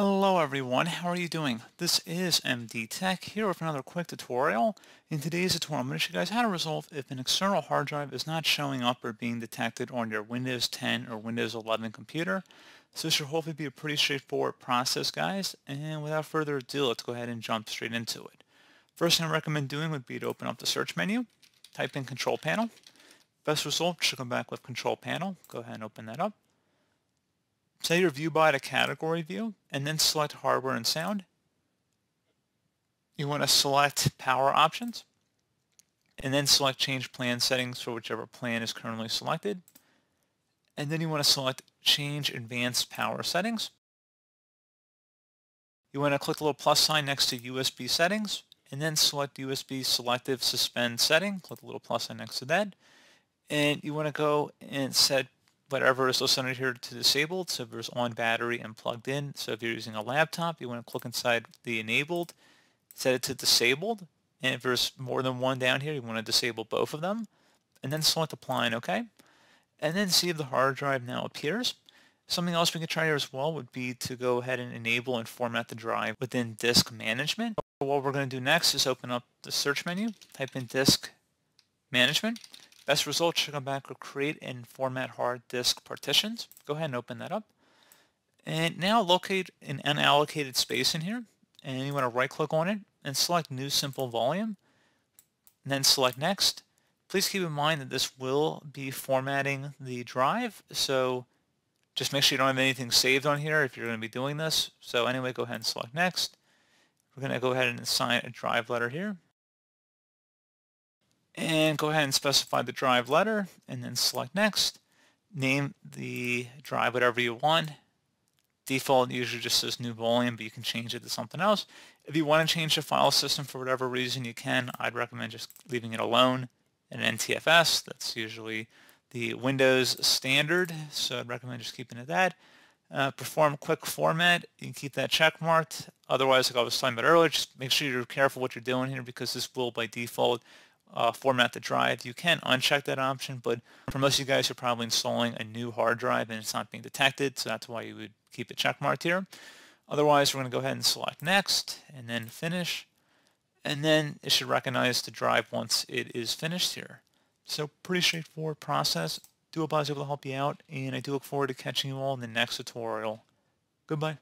Hello everyone, how are you doing? This is MD Tech here with another quick tutorial. In today's tutorial, I'm going to show you guys how to resolve if an external hard drive is not showing up or being detected on your Windows 10 or Windows 11 computer. So this should hopefully be a pretty straightforward process, guys. And without further ado, let's go ahead and jump straight into it. First thing I recommend doing would be to open up the search menu, type in Control Panel. Best result should come back with Control Panel. Go ahead and open that up. Set your view by to category view and then select hardware and sound. You want to select power options and then select change plan settings for whichever plan is currently selected. And then you want to select change advanced power settings. You want to click the little plus sign next to USB settings and then select USB selective suspend setting. Click the little plus sign next to that. And you want to go and set whatever is listed here to disabled. So there's on battery and plugged in. So if you're using a laptop, you want to click inside the enabled, set it to disabled. And if there's more than one down here, you want to disable both of them. And then select apply and OK. And then see if the hard drive now appears. Something else we could try here as well would be to go ahead and enable and format the drive within disk management. What we're going to do next is open up the search menu, type in disk management. Best a should come back will create and format hard disk partitions. Go ahead and open that up. And now locate an unallocated space in here. And you want to right click on it and select New Simple Volume. And then select Next. Please keep in mind that this will be formatting the drive. So just make sure you don't have anything saved on here if you're going to be doing this. So anyway, go ahead and select Next. We're going to go ahead and assign a drive letter here and go ahead and specify the drive letter and then select next. Name the drive whatever you want. Default usually just says new volume, but you can change it to something else. If you want to change the file system for whatever reason, you can. I'd recommend just leaving it alone in NTFS. That's usually the Windows standard, so I'd recommend just keeping it that. Uh, perform quick format, you can keep that check marked. Otherwise, like I was talking about earlier, just make sure you're careful what you're doing here because this will, by default, uh, format the drive, you can uncheck that option, but for most of you guys, you're probably installing a new hard drive and it's not being detected, so that's why you would keep it checkmarked here. Otherwise, we're going to go ahead and select Next, and then Finish, and then it should recognize the drive once it is finished here. So pretty straightforward process. Do hope I was able to help you out, and I do look forward to catching you all in the next tutorial. Goodbye.